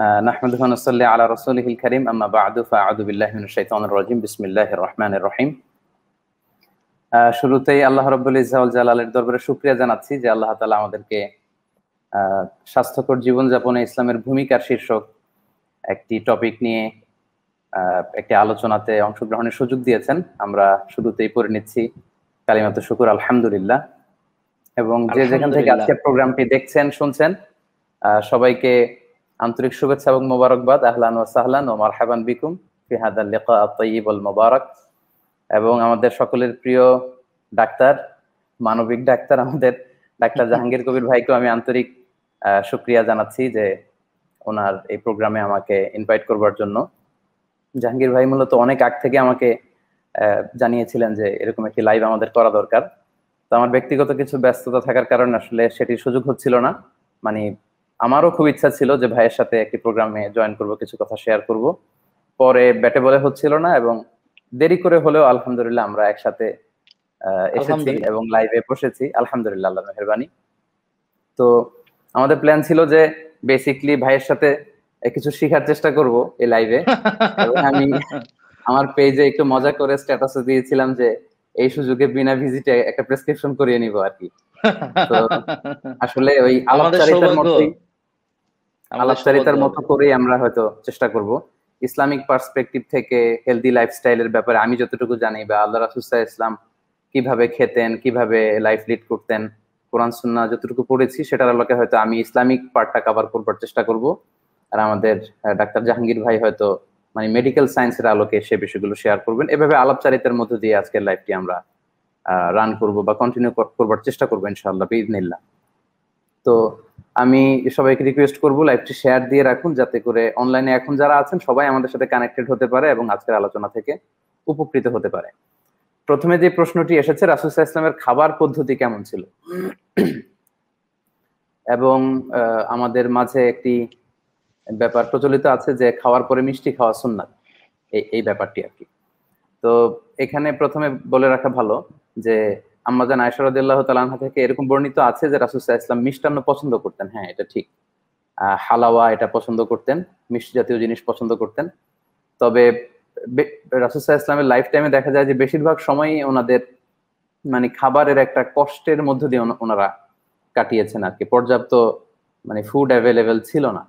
نحمده ونصلي على رسوله الكريم أما بعد فأعوذ بالله من الشيطان الرجيم بسم الله الرحمن الرحيم শুরুতেই আল্লাহ রব্বুল জালালের দরবারে শুক্রিয়া জানাচ্ছি যে আল্লাহ তালা আমাদেরকে স্বাস্থ্যকর জীবনযাপনে ইসলামের ভূমিকার শীর্ষক একটি টপিক নিয়ে একটি আলোচনাতে অংশগ্রহণের সুযোগ দিয়েছেন আমরা শুরুতেই পড়ে নিচ্ছি কালিমাত শুকুর আলহামদুলিল্লাহ এবং যে যেখান থেকে আজকে প্রোগ্রামটি দেখছেন শুনছেন সবাইকে আন্তরিক শুভেচ্ছা এবং মোবারকবাদ আহলান ও সাহলান ও মারহাবান বিকুম ফিহাদাল লিকা তৈব আল মোবারক এবং আমাদের সকলের প্রিয় ডাক্তার মানবিক ডাক্তার আমাদের ডাক্তার জাহাঙ্গীর কবির ভাইকেও আমি আন্তরিক সুক্রিয়া জানাচ্ছি যে ওনার এই প্রোগ্রামে আমাকে ইনভাইট করবার জন্য জাহাঙ্গীর ভাই মূলত অনেক আগ থেকে আমাকে জানিয়েছিলেন যে এরকম একটি লাইভ আমাদের করা দরকার তো আমার ব্যক্তিগত কিছু ব্যস্ততা থাকার কারণে আসলে সেটি সুযোগ হচ্ছিল না মানে আমারও খুব ইচ্ছা ছিল যে ভাইয়ের সাথে একটি প্রোগ্রামে জয়েন করব কিছু কথা শেয়ার করব পরে ব্যাটে বলে হচ্ছিল না এবং দেরি করে হলেও আলহামদুলিল্লাহ আমরা একসাথে এসেছি এবং লাইভে বসেছি আলহামদুলিল্লাহ আল্লাহ মেহরবানি তো আমাদের প্ল্যান ছিল যে বেসিকলি ভাইয়ের সাথে কিছু শেখার চেষ্টা করব এই লাইভে আমি আমার পেজে একটু মজা করে স্ট্যাটাস দিয়েছিলাম যে এই সুযোগে বিনা ভিজিটে একটা প্রেসক্রিপশন করিয়ে নিব আর কি তো আসলে ওই আলাপচারিতার মধ্যেই আলাপচারিতার মতো করেই আমরা হয়তো চেষ্টা করব ইসলামিক পার্সপেক্টিভ থেকে হেলদি লাইফস্টাইলের ব্যাপারে আমি যতটুকু জানি বা আল্লাহ রাসুসা ইসলাম কিভাবে খেতেন কিভাবে লাইফ লিড করতেন কোরআন সুন্না যতটুকু পড়েছি সেটার আলোকে হয়তো আমি ইসলামিক পার্টটা কাভার করবার চেষ্টা করব আর আমাদের ডাক্তার জাহাঙ্গীর ভাই হয়তো মানে মেডিকেল সায়েন্সের আলোকে সে বিষয়গুলো শেয়ার করবেন এভাবে আলাপচারিতার মধ্য দিয়ে আজকের লাইফটি আমরা রান করব বা কন্টিনিউ করবার চেষ্টা করবো ইনশাআল্লাহ বিদিনিল্লাহ তো আমি সবাইকে রিকোয়েস্ট করবো লাইভটি শেয়ার দিয়ে রাখুন যাতে করে অনলাইনে এখন যারা আছেন সবাই আমাদের সাথে কানেক্টেড হতে পারে এবং আজকের আলোচনা থেকে উপকৃত হতে পারে প্রথমে যে প্রশ্নটি এসেছে রাসুসা ইসলামের খাবার পদ্ধতি কেমন ছিল এবং আমাদের মাঝে একটি ব্যাপার প্রচলিত আছে যে খাওয়ার পরে মিষ্টি খাওয়া সুন্নাত এই এই ব্যাপারটি আর কি তো এখানে প্রথমে বলে রাখা ভালো যে আম্মাজান আয়সারদুল্লাহ তালানহা থেকে এরকম বর্ণিত আছে যে রাসুসাহ ইসলাম মিষ্টান্ন পছন্দ করতেন হ্যাঁ এটা ঠিক হালাওয়া এটা পছন্দ করতেন মিষ্টি জাতীয় জিনিস পছন্দ করতেন তবে রাসুসাহ ইসলামের লাইফ টাইমে দেখা যায় যে বেশিরভাগ সময়ই ওনাদের মানে খাবারের একটা কষ্টের মধ্য দিয়ে ওনারা কাটিয়েছেন আর কি পর্যাপ্ত মানে ফুড অ্যাভেলেবেল ছিল না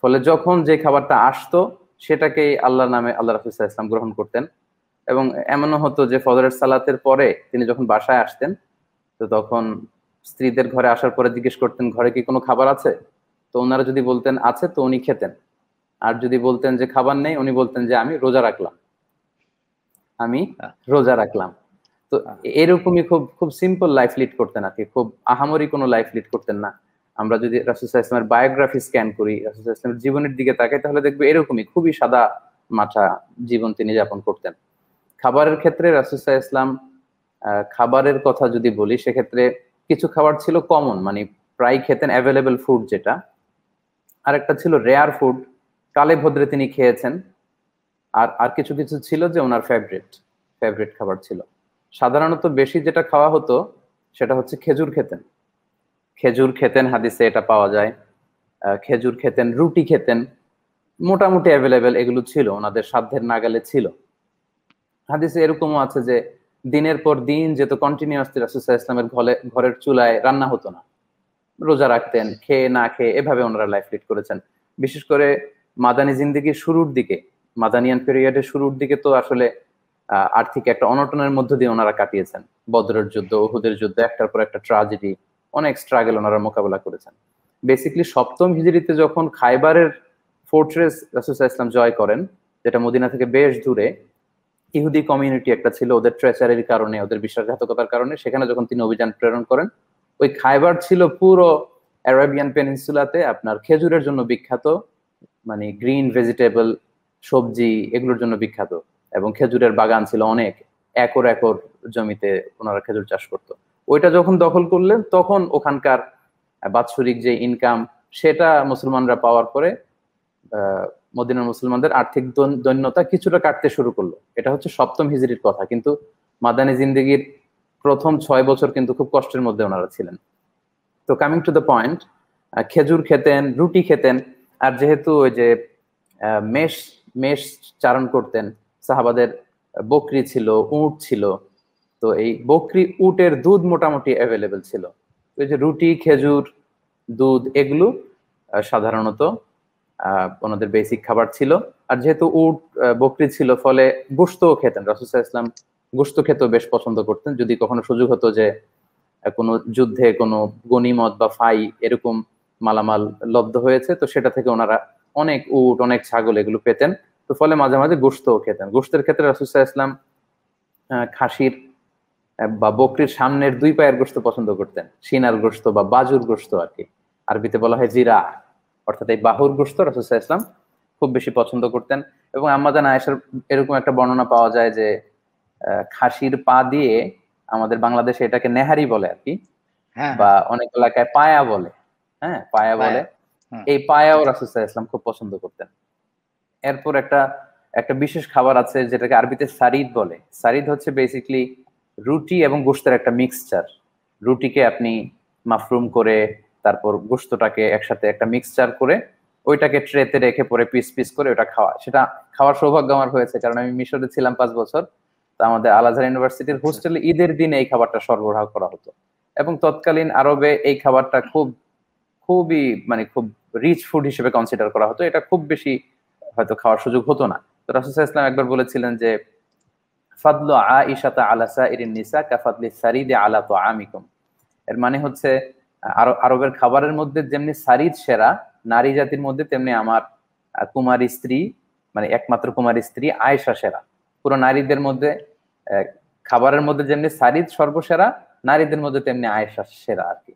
ফলে যখন যে খাবারটা আসতো সেটাকেই আল্লাহর নামে আল্লাহ রাফিসা ইসলাম গ্রহণ করতেন এবং এমনও হতো যে ফজরের সালাতের পরে তিনি যখন বাসায় আসতেন তো তখন স্ত্রীদের ঘরে আসার পরে জিজ্ঞেস করতেন ঘরে কি কোনো খাবার আছে তো ওনারা যদি বলতেন আছে তো উনি খেতেন আর যদি বলতেন যে খাবার নেই উনি বলতেন যে আমি রোজা রাখলাম আমি আচ্ছা। রোজা রাখলাম তো আচ্ছা। এরকমই খুব খুব সিম্পল লাইফ লিড করতেন আর কি খুব আহামরি কোনো লাইফ লিড করতেন না আমরা যদি রাসুসাহ ইসলামের বায়োগ্রাফি স্ক্যান করি রাসুসাহ ইসলামের জীবনের দিকে তাকাই তাহলে দেখবে এরকমই খুবই সাদা মাথা জীবন তিনি যাপন করতেন খাবারের ক্ষেত্রে রাসুসা ইসলাম খাবারের কথা যদি বলি সেক্ষেত্রে কিছু খাবার ছিল কমন মানে প্রায় খেতেন অ্যাভেলেবেল ফুড যেটা আর একটা ছিল রেয়ার ফুড কালে ভদ্রে তিনি খেয়েছেন আর আর কিছু কিছু ছিল যে ওনার ফেভারিট ফেভারিট খাবার ছিল সাধারণত বেশি যেটা খাওয়া হতো সেটা হচ্ছে খেজুর খেতেন খেজুর খেতেন হাদিসে এটা পাওয়া যায় খেজুর খেতেন রুটি খেতেন মোটামুটি অ্যাভেলেবেল এগুলো ছিল ওনাদের সাধ্যের নাগালে ছিল হাদিসে এরকমও আছে যে দিনের পর দিন যেহেতু কন্টিনিউসলি রাসুসাহ ইসলামের ঘরে ঘরের চুলায় রান্না হতো না রোজা রাখতেন খেয়ে না খেয়ে এভাবে ওনারা লাইফ লিড করেছেন বিশেষ করে মাদানি জিন্দিগির শুরুর দিকে মাদানিয়ান পিরিয়ডের শুরুর দিকে তো আসলে আর্থিক একটা অনটনের মধ্য দিয়ে ওনারা কাটিয়েছেন বদরের যুদ্ধ ওহুদের যুদ্ধ একটার পর একটা ট্রাজেডি অনেক স্ট্রাগল ওনারা মোকাবেলা করেছেন বেসিকলি সপ্তম হিজড়িতে যখন খাইবারের ফোর্ট্রেস রাসুসা ইসলাম জয় করেন যেটা মদিনা থেকে বেশ দূরে ইহুদি কমিউনিটি একটা ছিল ওদের ট্রেচারির কারণে ওদের বিশ্বাসঘাতকতার কারণে সেখানে যখন তিনি অভিযান প্রেরণ করেন ওই খাইবার ছিল পুরো অ্যারাবিয়ান পেনিনসুলাতে আপনার খেজুরের জন্য বিখ্যাত মানে গ্রিন ভেজিটেবল সবজি এগুলোর জন্য বিখ্যাত এবং খেজুরের বাগান ছিল অনেক একর একর জমিতে ওনারা খেজুর চাষ করতো ওইটা যখন দখল করলেন তখন ওখানকার বাৎসরিক যে ইনকাম সেটা মুসলমানরা পাওয়ার পরে মদিনার মুসলমানদের আর্থিক দৈন্যতা কিছুটা কাটতে শুরু করলো এটা হচ্ছে সপ্তম হিজড়ির কথা কিন্তু মাদানী জিন্দিগির প্রথম ছয় বছর কিন্তু খুব কষ্টের মধ্যে ওনারা ছিলেন তো কামিং টু দ্য পয়েন্ট খেজুর খেতেন রুটি খেতেন আর যেহেতু ওই যে মেষ মেষ চারণ করতেন সাহাবাদের বকরি ছিল উঁট ছিল তো এই বকরি উটের দুধ মোটামুটি অ্যাভেলেবেল ছিল ওই যে রুটি খেজুর দুধ এগুলো সাধারণত ওনাদের বেসিক খাবার ছিল আর যেহেতু উট বকরি ছিল ফলে গোস্ত খেতেন রাসুসাহ ইসলাম গোস্ত খেতেও বেশ পছন্দ করতেন যদি কখনো সুযোগ হতো যে কোনো যুদ্ধে কোনো গনিমত বা ফাই এরকম মালামাল লব্ধ হয়েছে তো সেটা থেকে ওনারা অনেক উট অনেক ছাগল এগুলো পেতেন তো ফলে মাঝে মাঝে গোস্তও খেতেন গোস্তের ক্ষেত্রে রাসুসাহ ইসলাম খাসির বা বকরির সামনের দুই পায়ের গোস্ত পছন্দ করতেন সিনার গোস্ত বা বাজুর গোস্ত আর কি আরবিতে বলা হয় জিরা অর্থাৎ এই বাহুর গোস্ত রাসুসা ইসলাম খুব বেশি পছন্দ করতেন এবং আম্মাজান আয়েশার এরকম একটা বর্ণনা পাওয়া যায় যে খাসির পা দিয়ে আমাদের বাংলাদেশে এটাকে নেহারি বলে আর কি হ্যাঁ, বা হ্যাঁ। অনেক এলাকায় পায়া বলে হ্যাঁ পায়া বলে এই পায়াও রাসুসা ইসলাম খুব পছন্দ করতেন এরপর একটা একটা বিশেষ খাবার আছে যেটাকে আরবিতে সারিদ বলে সারিদ হচ্ছে বেসিকলি রুটি এবং গোস্তের একটা মিক্সচার রুটিকে আপনি মাফরুম করে তারপর গোস্তটাকে একসাথে একটা মিক্সচার করে ওইটাকে ট্রেতে রেখে পরে পিস পিস করে ওটা খাওয়া সেটা খাওয়ার সৌভাগ্য আমার হয়েছে কারণ আমি মিশরে ছিলাম পাঁচ বছর তা আমাদের আলাজার ইউনিভার্সিটির হোস্টেলে ঈদের দিনে এই খাবারটা সরবরাহ করা হতো এবং তৎকালীন আরবে এই খাবারটা খুব খুবই মানে খুব রিচ ফুড হিসেবে কনসিডার করা হতো এটা খুব বেশি হয়তো খাওয়ার সুযোগ হতো না তো রাসুসা ইসলাম একবার বলেছিলেন যে ফাদলু আ ইশাতা আলাসা ইরিন নিসা কাফাদলি সারিদে আলা তো আমিকম এর মানে হচ্ছে আরবের খাবারের মধ্যে যেমনি সারিদ সেরা নারী জাতির মধ্যে তেমনি আমার কুমার স্ত্রী মানে একমাত্র কুমার স্ত্রী আয়েশা সেরা পুরো নারীদের মধ্যে খাবারের মধ্যে যেমনি সারিদ সর্বসেরা নারীদের মধ্যে তেমনি আয়েশা সেরা আর কি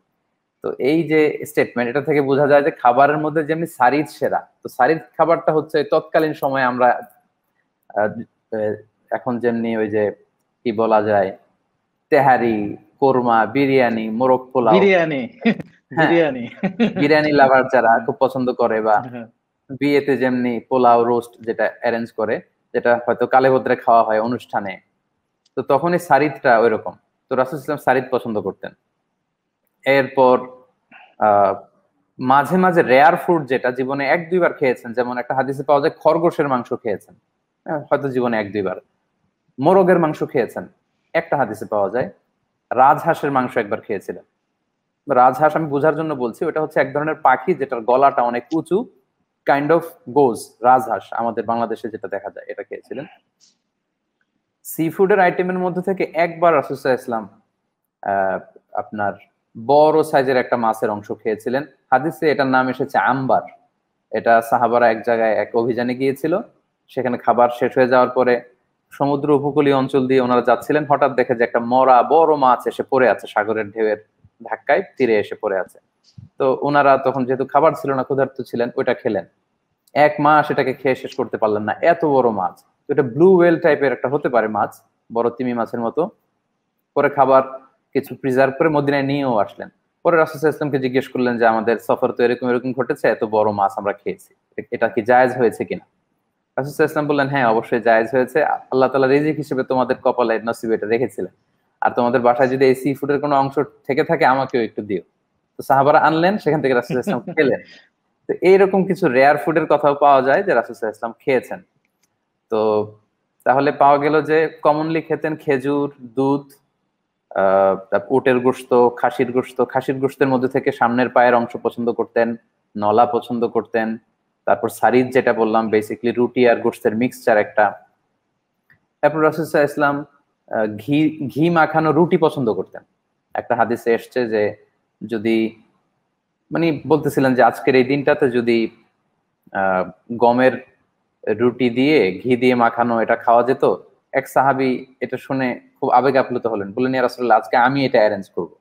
তো এই যে স্টেটমেন্ট এটা থেকে বোঝা যায় যে খাবারের মধ্যে যেমনি সারিদ সেরা তো সারিদ খাবারটা হচ্ছে তৎকালীন সময়ে আমরা এখন যেমনি ওই যে কি বলা যায় তেহারি কোরমা বিরিয়ানি মোরগ পোলাও বিরিয়ানি হ্যাঁ, বিরিয়ানি বিরিয়ানি লাভার যারা খুব পছন্দ করে বা হ্যাঁ। বিয়েতে যেমনি পোলাও রোস্ট যেটা অ্যারেঞ্জ করে যেটা হয়তো কালে ভদ্রে খাওয়া হয় অনুষ্ঠানে তো তখনই সারিদটা ওই রকম তো রাসুল ইসলাম সারিদ পছন্দ করতেন এরপর মাঝে মাঝে রেয়ার ফুড যেটা জীবনে এক দুইবার খেয়েছেন যেমন একটা হাদিসে পাওয়া যায় খরগোশের মাংস খেয়েছেন হ্যাঁ, হয়তো জীবনে এক দুইবার মোরগের মাংস খেয়েছেন একটা হাদিসে পাওয়া যায় রাজহাঁসের মাংস একবার খেয়েছিলেন রাজহাঁস আমি বোঝার জন্য বলছি ওটা হচ্ছে এক ধরনের পাখি যেটার গলাটা অনেক উঁচু কাইন্ড অফ গোজ রাজহাঁস আমাদের বাংলাদেশে যেটা দেখা যায় এটা খেয়েছিলেন সি ফুডের আইটেমের মধ্যে থেকে একবার রাসুসা ইসলাম আপনার বড় সাইজের একটা মাছের অংশ খেয়েছিলেন হাদিসে এটার নাম এসেছে আম্বার এটা সাহাবারা এক জায়গায় এক অভিযানে গিয়েছিল সেখানে খাবার শেষ হয়ে যাওয়ার পরে সমুদ্র উপকূলীয় অঞ্চল দিয়ে ওনারা যাচ্ছিলেন হঠাৎ দেখে যে একটা মরা বড় মাছ এসে পড়ে আছে সাগরের ঢেউয়ের ধাক্কায় তীরে এসে পড়ে আছে তো ওনারা তখন যেহেতু খাবার ছিল না ক্ষুধার্ত ছিলেন ওইটা খেলেন এক মাস এটাকে খেয়ে শেষ করতে পারলেন না এত বড় মাছ তো এটা ব্লু ওয়েল টাইপের একটা হতে পারে মাছ বড় তিমি মাছের মতো পরে খাবার কিছু প্রিজার্ভ করে মদিনায় নিয়েও আসলেন পরে রাসুল ইসলামকে জিজ্ঞেস করলেন যে আমাদের সফর তো এরকম এরকম ঘটেছে এত বড় মাছ আমরা খেয়েছি এটা কি জায়জ হয়েছে কিনা রাসুসাল্লাম বললেন হ্যাঁ অবশ্যই জায়েজ হয়েছে আল্লাহ তালা রিজিক হিসেবে তোমাদের কপালে নসিব এটা রেখেছিলেন আর তোমাদের বাসায় যদি এই সি ফুডের কোনো অংশ থেকে থাকে আমাকেও একটু দিও তো সাহাবারা আনলেন সেখান থেকে রাসুল ইসলাম খেলেন তো এইরকম কিছু রেয়ার ফুডের কথাও পাওয়া যায় যে রাসুল ইসলাম খেয়েছেন তো তাহলে পাওয়া গেল যে কমনলি খেতেন খেজুর দুধ উটের গোস্ত খাসির গোস্ত খাসির গোস্তের মধ্যে থেকে সামনের পায়ের অংশ পছন্দ করতেন নলা পছন্দ করতেন তারপর যেটা বললাম বেসিক্যালি রুটি আর গোটসের মিক্সচার একটা তারপর রসুল্লাহ ইসলাম ঘি ঘি মাখানো রুটি পছন্দ করতেন একটা হাদিসে এসছে যে যদি মানে বলতেছিলেন যে আজকের এই দিনটাতে যদি গমের রুটি দিয়ে ঘি দিয়ে মাখানো এটা খাওয়া যেত এক সাহাবি এটা শুনে খুব আবেগ আপ্লুত হলেন বললেন রাসুল্লাহ আজকে আমি এটা অ্যারেঞ্জ করব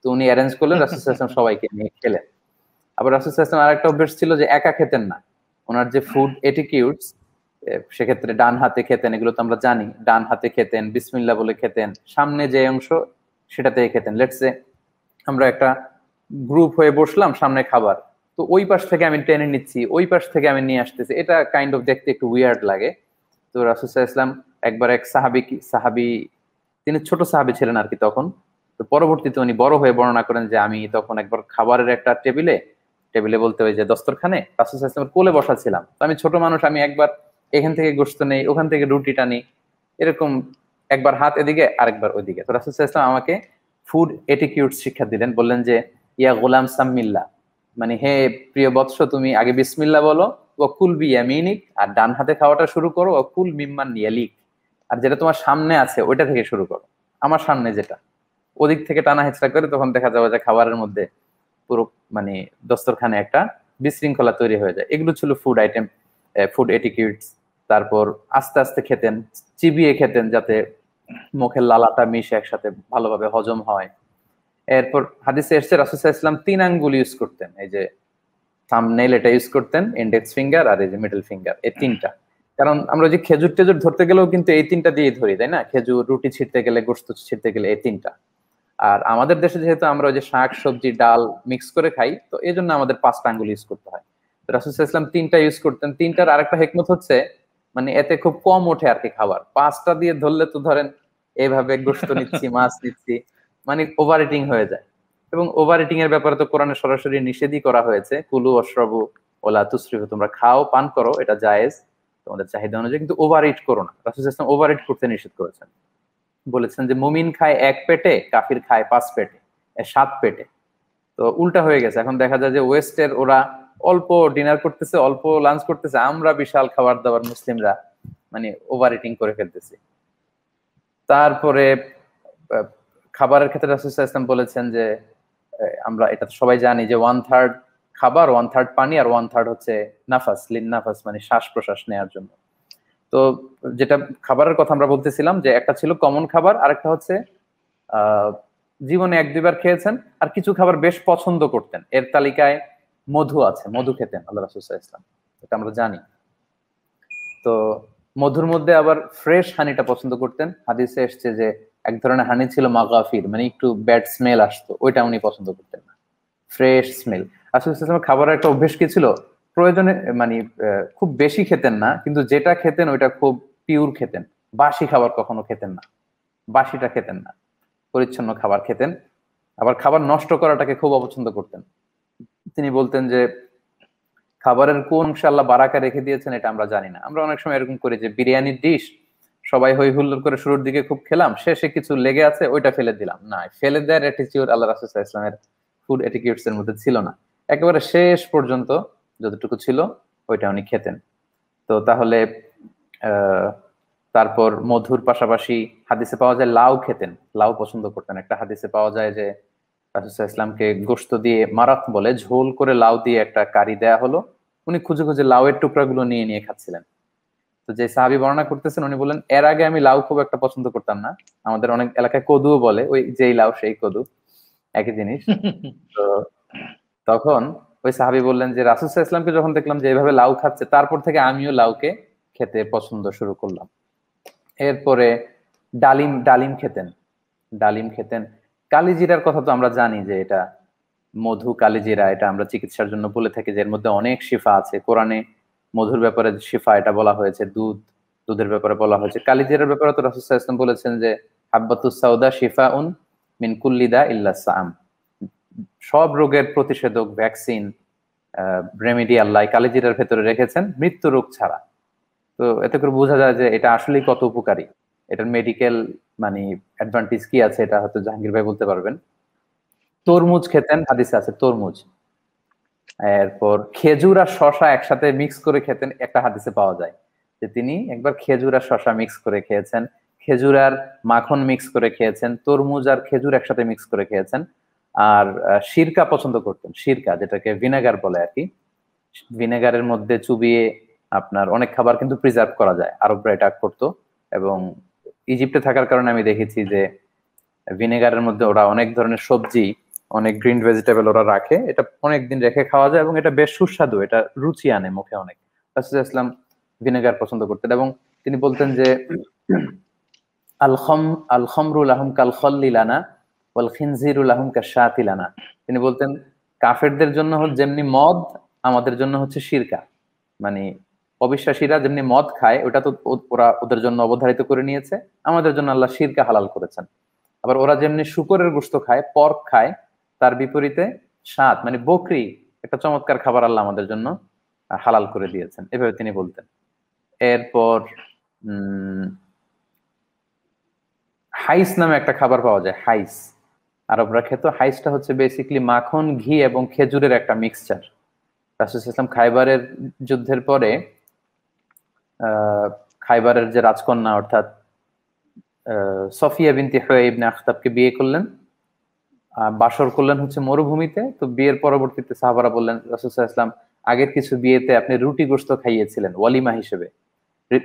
তো উনি অ্যারেঞ্জ করলেন রাসুল সবাইকে নিয়ে খেলেন আবার রাসুল আর একটা অভ্যেস ছিল যে একা খেতেন না ওনার যে ফুড এটিকিউডস সেক্ষেত্রে ডান হাতে খেতেন এগুলো তো আমরা জানি ডান হাতে খেতেন বিসমিল্লা বলে খেতেন সামনে যে অংশ সেটাতে খেতেন লেটসে আমরা একটা গ্রুপ হয়ে বসলাম সামনে খাবার তো ওই পাশ থেকে আমি টেনে নিচ্ছি ওই পাশ থেকে আমি নিয়ে আসতেছি এটা কাইন্ড অফ দেখতে একটু উইয়ার্ড লাগে তো রাসুসাহ ইসলাম একবার এক সাহাবি সাহাবি তিনি ছোট সাহাবি ছিলেন আর কি তখন তো পরবর্তীতে উনি বড় হয়ে বর্ণনা করেন যে আমি তখন একবার খাবারের একটা টেবিলে টেবিলে বলতে হয় যে দস্তরখানে রাসুল কোলে বসা ছিলাম আমি ছোট মানুষ আমি একবার এখান থেকে গোস্ত নেই ওখান থেকে রুটি টানি এরকম একবার হাত এদিকে আরেকবার ওইদিকে তো রাসুল ইসলাম আমাকে ফুড এটিকিউড শিক্ষা দিলেন বললেন যে ইয়া গোলাম সাম্মিল্লা মানে হে প্রিয় বৎস তুমি আগে বিসমিল্লা বলো ও কুল বিয়ামিনিক আর ডান হাতে খাওয়াটা শুরু করো ও কুল মিম্মান নিয়ালিক আর যেটা তোমার সামনে আছে ওইটা থেকে শুরু করো আমার সামনে যেটা ওদিক থেকে টানা হেঁচড়া করে তখন দেখা যাবে যে খাবারের মধ্যে পুরো মানে দস্তরখানে একটা বিশৃঙ্খলা তৈরি হয়ে যায় এগুলো ছিল ফুড আইটেম ফুড এটিকিউটস তারপর আস্তে আস্তে খেতেন চিবিয়ে খেতেন যাতে মুখের লালাটা মিশে একসাথে ভালোভাবে হজম হয় এরপর হাদিসে এসছে রাসুসা ইসলাম তিন আঙ্গুল ইউজ করতেন এই যে সামনেল এটা ইউজ করতেন ইন্ডেক্স ফিঙ্গার আর এই যে মিডল ফিঙ্গার এই তিনটা কারণ আমরা যে খেজুর টেজুর ধরতে গেলেও কিন্তু এই তিনটা দিয়েই ধরি তাই না খেজুর রুটি ছিঁড়তে গেলে গোস্ত ছিঁড়তে গেলে এই তিনটা আর আমাদের দেশে যেহেতু আমরা ওই যে শাক সবজি ডাল মিক্স করে খাই তো এই জন্য আমাদের পাঁচটা আঙ্গুল ইউজ করতে হয় রাসুল ইসলাম তিনটা ইউজ করতেন তিনটার আরেকটা হেকমত হচ্ছে মানে এতে খুব কম ওঠে আর কি খাবার পাঁচটা দিয়ে ধরলে তো ধরেন এইভাবে গোস্ত নিচ্ছি মাছ নিচ্ছি মানে ওভার ইটিং হয়ে যায় এবং ওভার ইটিং এর ব্যাপারে তো কোরআনে সরাসরি নিষেধই করা হয়েছে কুলু অশ্রবু ওলা তুসরিফ তোমরা খাও পান করো এটা জায়েজ তোমাদের চাহিদা অনুযায়ী কিন্তু ওভার ইট করো না রাসুল ইসলাম ওভার ইট করতে নিষেধ করেছেন বলেছেন যে মুমিন খায় এক পেটে কাফির খায় পাঁচ পেটে সাত পেটে তো উল্টা হয়ে গেছে এখন দেখা যায় যে ওয়েস্টের ওরা অল্প ডিনার করতেছে অল্প লাঞ্চ করতেছে আমরা বিশাল খাবার দাবার মুসলিমরা মানে ওভার ইটিং করে ফেলতেছি তারপরে খাবারের ক্ষেত্রে রাসুল ইসলাম বলেছেন যে আমরা এটা সবাই জানি যে ওয়ান থার্ড খাবার ওয়ান থার্ড পানি আর ওয়ান থার্ড হচ্ছে নাফাস লিন নাফাস মানে শ্বাস প্রশ্বাস নেওয়ার জন্য তো যেটা খাবারের কথা আমরা বলতেছিলাম যে একটা ছিল কমন খাবার আরেকটা হচ্ছে জীবনে এক দুইবার খেয়েছেন আর কিছু খাবার বেশ পছন্দ করতেন এর তালিকায় মধু আছে মধু খেতেন আল্লাহ রাসুল ইসলাম এটা আমরা জানি তো মধুর মধ্যে আবার ফ্রেশ হানিটা পছন্দ করতেন হাদিসে এসছে যে এক ধরনের হানি ছিল মাগাফির মানে একটু ব্যাড স্মেল আসতো ওইটা উনি পছন্দ করতেন না ফ্রেশ স্মেল আসলে খাবারের একটা অভ্যেস কি ছিল প্রয়োজনে মানে খুব বেশি খেতেন না কিন্তু যেটা খেতেন ওইটা খুব পিওর খেতেন বাসি খাবার কখনো খেতেন না বাসিটা খেতেন না পরিচ্ছন্ন খাবার খেতেন আবার খাবার নষ্ট করাটাকে খুব অপছন্দ করতেন তিনি বলতেন যে খাবারের কোন অংশে আল্লাহ বারাকা রেখে দিয়েছেন এটা আমরা জানি না আমরা অনেক সময় এরকম করি যে বিরিয়ানির ডিশ সবাই হই হুল্লোর করে শুরুর দিকে খুব খেলাম শেষে কিছু লেগে আছে ওইটা ফেলে দিলাম না ফেলে দেওয়ার অ্যাটিচিউড আল্লাহ রাসুল ইসলামের ফুড অ্যাটিকিউডস এর মধ্যে ছিল না একেবারে শেষ পর্যন্ত যতটুকু ছিল ওইটা উনি খেতেন তো তাহলে তারপর মধুর পাশাপাশি হাদিসে পাওয়া যায় লাউ খেতেন লাউ পছন্দ করতেন একটা হাদিসে পাওয়া যায় যে ইসলামকে গোস্ত দিয়ে মারাত বলে ঝোল করে লাউ দিয়ে একটা কারি দেয়া হলো উনি খুঁজে খুঁজে লাউয়ের টুকরাগুলো নিয়ে নিয়ে খাচ্ছিলেন তো যে সাহাবি বর্ণনা করতেছেন উনি বলেন এর আগে আমি লাউ খুব একটা পছন্দ করতাম না আমাদের অনেক এলাকায় কদুও বলে ওই যেই লাউ সেই কদু একই জিনিস তো তখন ওই সাহাবি বললেন যে রাসুল ইসলামকে যখন দেখলাম যে এভাবে লাউ খাচ্ছে তারপর থেকে আমিও লাউকে খেতে পছন্দ শুরু করলাম এরপরে ডালিম ডালিম খেতেন ডালিম খেতেন কালিজিরার কথা তো আমরা জানি যে এটা মধু কালিজিরা এটা আমরা চিকিৎসার জন্য বলে থাকি যে এর মধ্যে অনেক শিফা আছে কোরআনে মধুর ব্যাপারে শিফা এটা বলা হয়েছে দুধ দুধের ব্যাপারে বলা হয়েছে কালিজিরার ব্যাপারে তো রাসুল ইসলাম বলেছেন যে হাব্বাতুস শিফা উন মিনকুল্লিদা ইল্লা সাম সব রোগের প্রতিষেধক ভ্যাকসিন রেমেডিয়াল লাইক কালিজিরার ভেতরে রেখেছেন মৃত্যু রোগ ছাড়া তো এতে করে বোঝা যায় যে এটা আসলেই কত উপকারী এটার মেডিকেল মানে অ্যাডভান্টেজ কি আছে এটা হয়তো জাহাঙ্গীর ভাই বলতে পারবেন তরমুজ খেতেন হাদিসে আছে তরমুজ এরপর খেজুর আর শশা একসাথে মিক্স করে খেতেন একটা হাদিসে পাওয়া যায় যে তিনি একবার খেজুর আর শশা মিক্স করে খেয়েছেন খেজুর আর মাখন মিক্স করে খেয়েছেন তরমুজ আর খেজুর একসাথে মিক্স করে খেয়েছেন আর সিরকা পছন্দ করতেন সিরকা যেটাকে ভিনেগার বলে আর কি ভিনেগারের মধ্যে চুবিয়ে আপনার অনেক খাবার কিন্তু প্রিজার্ভ করা যায় আরবরা এটা করতো এবং ইজিপ্টে থাকার কারণে আমি দেখেছি যে ভিনেগারের মধ্যে ওরা অনেক ধরনের সবজি অনেক গ্রিন ভেজিটেবল ওরা রাখে এটা অনেক দিন রেখে খাওয়া যায় এবং এটা বেশ সুস্বাদু এটা রুচি আনে মুখে অনেক রাসুল ইসলাম ভিনেগার পছন্দ করতেন এবং তিনি বলতেন যে আলহম আলহমরুল আহম কালখল্লিলানা ওয়াল খিনজিরুল আহম কাশাতিলানা তিনি বলতেন কাফেরদের জন্য যেমনি মদ আমাদের জন্য হচ্ছে শিরকা মানে অবিশ্বাসীরা যেমনি মদ খায় ওটা তো ওরা ওদের জন্য অবধারিত করে নিয়েছে আমাদের জন্য আল্লাহ শিরকা হালাল করেছেন আবার ওরা যেমনি শুকরের গোস্ত খায় পর্ক খায় তার বিপরীতে সাত মানে বকরি একটা চমৎকার খাবার আল্লাহ আমাদের জন্য হালাল করে দিয়েছেন এভাবে তিনি বলতেন এরপর উম হাইস নামে একটা খাবার পাওয়া যায় হাইস আরবরা খেত হাইসটা হচ্ছে বেসিকলি মাখন ঘি এবং খেজুরের একটা মিক্সচার রাসুল ইসলাম খাইবারের যুদ্ধের পরে খাইবারের যে রাজকন্যা অর্থাৎ সফিয়া বিনতি হয়ে ইবনে আখতাবকে বিয়ে করলেন বাসর করলেন হচ্ছে মরুভূমিতে তো বিয়ের পরবর্তীতে সাহাবারা বললেন রাসুল ইসলাম আগের কিছু বিয়েতে আপনি রুটি গোস্ত খাইয়েছিলেন ওয়ালিমা হিসেবে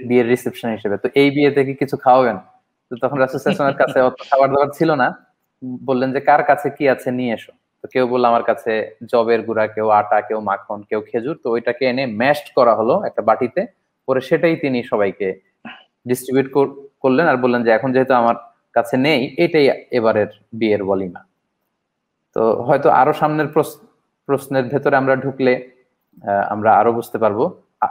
বিয়ের রিসেপশন হিসেবে তো এই বিয়ে থেকে কিছু খাওয়াবেন তো তখন রাসুল ইসলামের কাছে অত খাবার দাবার ছিল না বললেন যে কার কাছে কি আছে নিয়ে এসো তো কেউ বললো আমার কাছে জবের গুঁড়া কেউ আটা কেউ মাখন কেউ খেজুর তো ওইটাকে এনে ম্যাশড করা হলো একটা বাটিতে পরে সেটাই তিনি সবাইকে ডিস্ট্রিবিউট করলেন আর বললেন যে এখন যেহেতু আমার কাছে নেই এটাই এবারের বিয়ের বলিমা তো হয়তো আরো সামনের প্রশ্নের ভেতরে আমরা ঢুকলে আমরা আরো বুঝতে পারবো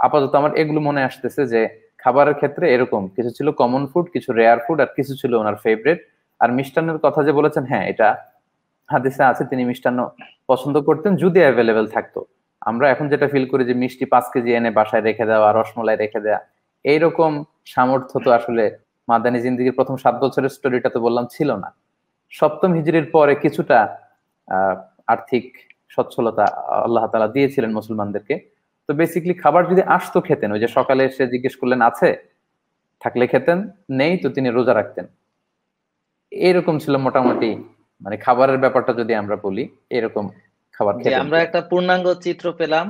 আপাতত আমার এগুলো মনে আসতেছে যে খাবারের ক্ষেত্রে এরকম কিছু ছিল কমন ফুড কিছু রেয়ার ফুড আর কিছু ছিল ওনার ফেভারেট আর মিষ্টান্নের কথা যে বলেছেন হ্যাঁ এটা হাদিসে আছে তিনি মিষ্টান্ন পছন্দ করতেন যদি অ্যাভেলেবেল থাকতো আমরা এখন যেটা ফিল করি যে মিষ্টি পাঁচ কেজি এনে বাসায় রেখে দেওয়া রসমলাই রেখে দেওয়া এইরকম সামর্থ্য তো আসলে মাদানি জিন্দিগির প্রথম সাত বছরের স্টোরিটা তো বললাম ছিল না সপ্তম হিজড়ির পরে কিছুটা আর্থিক সচ্ছলতা আল্লাহ তালা দিয়েছিলেন মুসলমানদেরকে তো বেসিকলি খাবার যদি আসতো খেতেন ওই যে সকালে এসে জিজ্ঞেস করলেন আছে থাকলে খেতেন নেই তো তিনি রোজা রাখতেন এরকম ছিল মোটামুটি মানে খাবারের ব্যাপারটা যদি আমরা বলি এরকম খাবার আমরা একটা পূর্ণাঙ্গ চিত্র পেলাম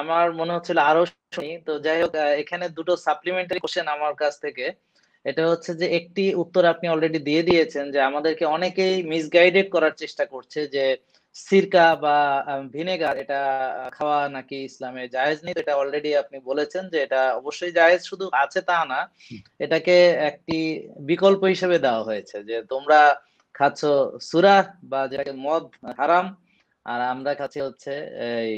আমার মনে হচ্ছিল আরো শুনি তো যাই হোক এখানে দুটো সাপ্লিমেন্টারি কোশ্চেন আমার কাছ থেকে এটা হচ্ছে যে একটি উত্তর আপনি অলরেডি দিয়ে দিয়েছেন যে আমাদেরকে অনেকেই মিসগাইডেড করার চেষ্টা করছে যে সিরকা বা ভিনেগার এটা খাওয়া নাকি ইসলামে জায়েজ নেই এটা অলরেডি আপনি বলেছেন যে এটা অবশ্যই জায়েজ শুধু আছে তা না এটাকে একটি বিকল্প হিসেবে দেওয়া হয়েছে যে তোমরা খাচ্ছ সুরা বা যেটাকে মদ হারাম আর আমরা খাচ্ছি হচ্ছে এই